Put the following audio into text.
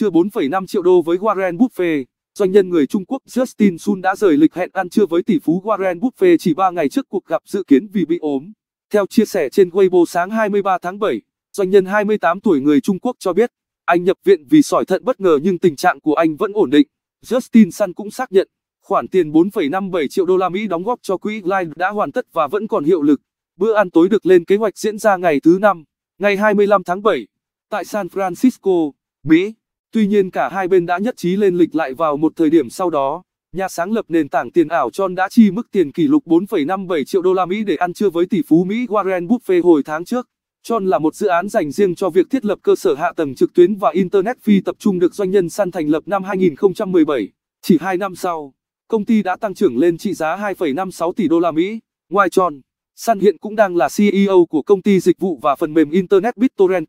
chưa 4,5 triệu đô với Warren Buffett. Doanh nhân người Trung Quốc Justin Sun đã rời lịch hẹn ăn trưa với tỷ phú Warren Buffett chỉ 3 ngày trước cuộc gặp dự kiến vì bị ốm. Theo chia sẻ trên Weibo sáng 23 tháng 7, doanh nhân 28 tuổi người Trung Quốc cho biết, anh nhập viện vì sỏi thận bất ngờ nhưng tình trạng của anh vẫn ổn định. Justin Sun cũng xác nhận, khoản tiền 4,57 triệu đô la Mỹ đóng góp cho quỹ Line đã hoàn tất và vẫn còn hiệu lực. Bữa ăn tối được lên kế hoạch diễn ra ngày thứ năm, ngày 25 tháng 7, tại San Francisco, Mỹ. Tuy nhiên cả hai bên đã nhất trí lên lịch lại vào một thời điểm sau đó, nhà sáng lập nền tảng tiền ảo Tron đã chi mức tiền kỷ lục 4,57 triệu đô la Mỹ để ăn trưa với tỷ phú Mỹ Warren Buffett hồi tháng trước. Tron là một dự án dành riêng cho việc thiết lập cơ sở hạ tầng trực tuyến và Internet phi tập trung được doanh nhân Sun thành lập năm 2017. Chỉ 2 năm sau, công ty đã tăng trưởng lên trị giá 2,56 tỷ đô la Mỹ. Ngoài Tron, Sun hiện cũng đang là CEO của công ty dịch vụ và phần mềm Internet BitTorrent.